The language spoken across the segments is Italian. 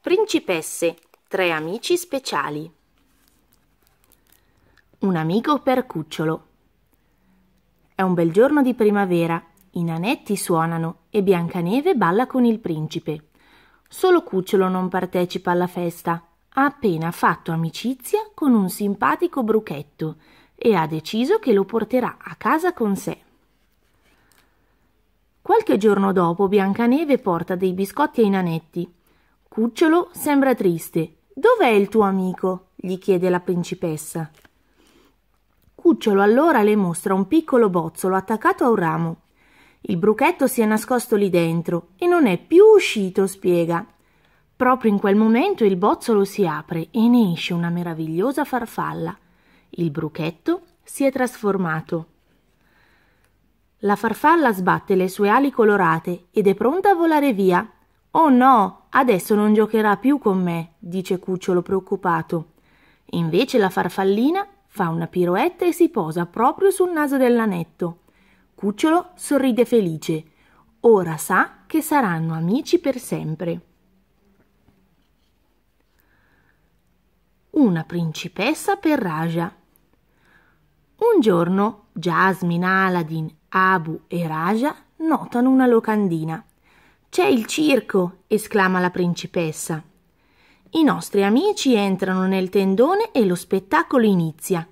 Principesse, tre amici speciali. Un amico per cucciolo. È un bel giorno di primavera, i nanetti suonano e Biancaneve balla con il principe. Solo Cucciolo non partecipa alla festa. Ha appena fatto amicizia con un simpatico bruchetto e ha deciso che lo porterà a casa con sé. Qualche giorno dopo Biancaneve porta dei biscotti ai nanetti Cucciolo sembra triste. Dov'è il tuo amico? gli chiede la principessa. Cucciolo allora le mostra un piccolo bozzolo attaccato a un ramo. Il bruchetto si è nascosto lì dentro e non è più uscito, spiega. Proprio in quel momento il bozzolo si apre e ne esce una meravigliosa farfalla. Il bruchetto si è trasformato. La farfalla sbatte le sue ali colorate ed è pronta a volare via, Oh no, adesso non giocherà più con me, dice Cucciolo preoccupato. Invece la farfallina fa una piroetta e si posa proprio sul naso del lanetto. Cucciolo sorride felice. Ora sa che saranno amici per sempre. Una principessa per Raja. Un giorno Jasmine, Aladdin, Abu e Raja notano una locandina. C'è il circo! esclama la principessa. I nostri amici entrano nel tendone e lo spettacolo inizia.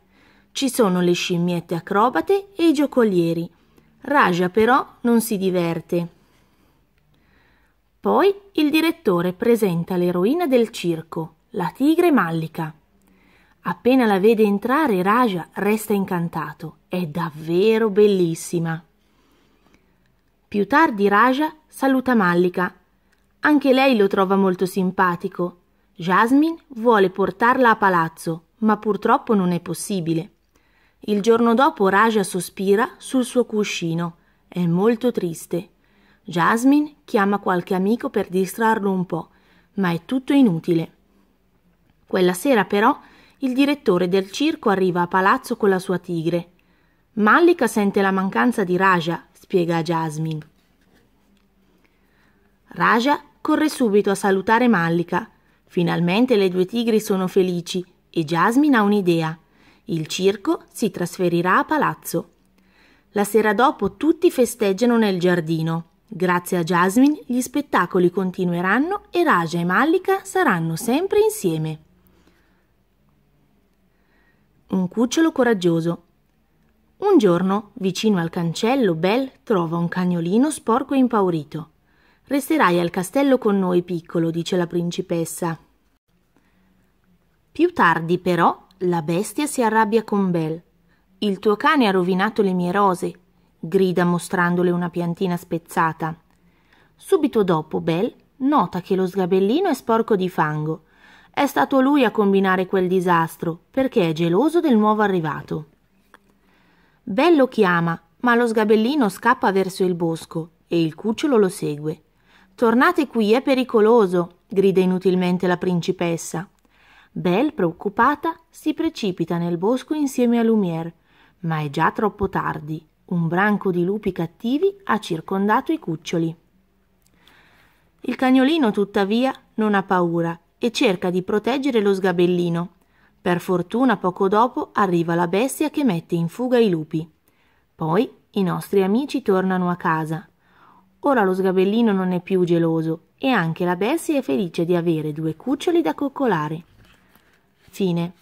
Ci sono le scimmiette acrobate e i giocolieri. Raja però non si diverte. Poi il direttore presenta l'eroina del circo, la tigre mallica. Appena la vede entrare, Raja resta incantato. È davvero bellissima. Più tardi Raja saluta Mallica. Anche lei lo trova molto simpatico. Jasmine vuole portarla a palazzo, ma purtroppo non è possibile. Il giorno dopo Raja sospira sul suo cuscino. È molto triste. Jasmine chiama qualche amico per distrarlo un po', ma è tutto inutile. Quella sera però il direttore del circo arriva a palazzo con la sua tigre. Mallica sente la mancanza di Raja spiega Jasmine. Raja corre subito a salutare Mallika. Finalmente le due tigri sono felici e Jasmine ha un'idea. Il circo si trasferirà a palazzo. La sera dopo tutti festeggiano nel giardino. Grazie a Jasmine gli spettacoli continueranno e Raja e Mallika saranno sempre insieme. Un cucciolo coraggioso un giorno, vicino al cancello, Bell trova un cagnolino sporco e impaurito. Resterai al castello con noi, piccolo, dice la principessa. Più tardi, però, la bestia si arrabbia con Bell. Il tuo cane ha rovinato le mie rose, grida mostrandole una piantina spezzata. Subito dopo, Bell nota che lo sgabellino è sporco di fango. È stato lui a combinare quel disastro, perché è geloso del nuovo arrivato lo chiama, ma lo sgabellino scappa verso il bosco e il cucciolo lo segue. Tornate qui, è pericoloso, grida inutilmente la principessa. Belle, preoccupata, si precipita nel bosco insieme a Lumière, ma è già troppo tardi. Un branco di lupi cattivi ha circondato i cuccioli. Il cagnolino, tuttavia, non ha paura e cerca di proteggere lo sgabellino, per fortuna poco dopo arriva la bestia che mette in fuga i lupi. Poi i nostri amici tornano a casa. Ora lo sgabellino non è più geloso e anche la bestia è felice di avere due cuccioli da coccolare. Fine.